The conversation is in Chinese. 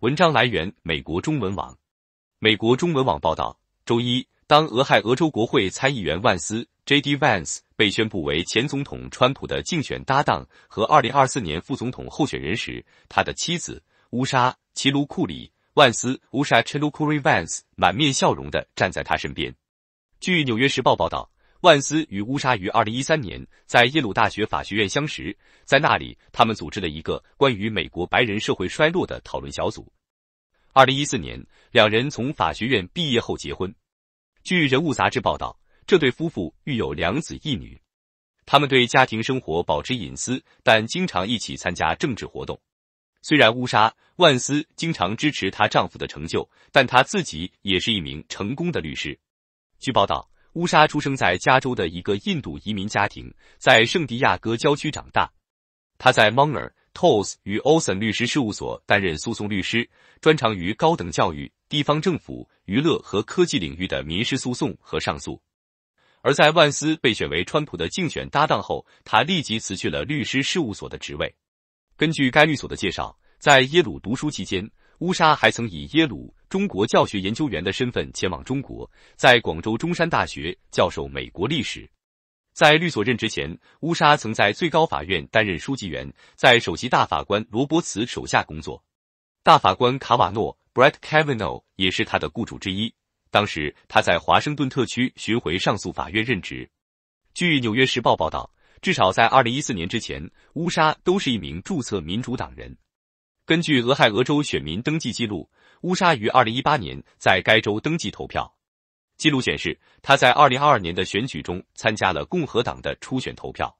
文章来源：美国中文网。美国中文网报道，周一，当俄亥俄州国会参议员万斯 （J.D. Vance） 被宣布为前总统川普的竞选搭档和二零二四年副总统候选人时，他的妻子乌莎·奇卢库里万斯 c 乌莎·奇卢库瑞 v a n c e 满面笑容的站在他身边。据《纽约时报》报道。万斯与乌莎于二零一三年在耶鲁大学法学院相识，在那里，他们组织了一个关于美国白人社会衰落的讨论小组。二零一四年，两人从法学院毕业后结婚。据《人物》杂志报道，这对夫妇育有两子一女，他们对家庭生活保持隐私，但经常一起参加政治活动。虽然乌莎·万斯经常支持她丈夫的成就，但她自己也是一名成功的律师。据报道。乌莎出生在加州的一个印度移民家庭，在圣地亚哥郊区长大。他在 Munger, Tolles 与 Olsen 律师事务所担任诉讼律师，专长于高等教育、地方政府、娱乐和科技领域的民事诉讼和上诉。而在万斯被选为川普的竞选搭档后，他立即辞去了律师事务所的职位。根据该律所的介绍，在耶鲁读书期间，乌莎还曾以耶鲁。中国教学研究员的身份前往中国，在广州中山大学教授美国历史。在律所任职前，乌沙曾在最高法院担任书记员，在首席大法官罗伯茨手下工作。大法官卡瓦诺 （Brett Kavanaugh） 也是他的雇主之一。当时他在华盛顿特区巡回上诉法院任职。据《纽约时报》报道，至少在2014年之前，乌沙都是一名注册民主党人。根据俄亥俄州选民登记记录。乌沙于二零一八年在该州登记投票。记录显示，他在二零二二年的选举中参加了共和党的初选投票。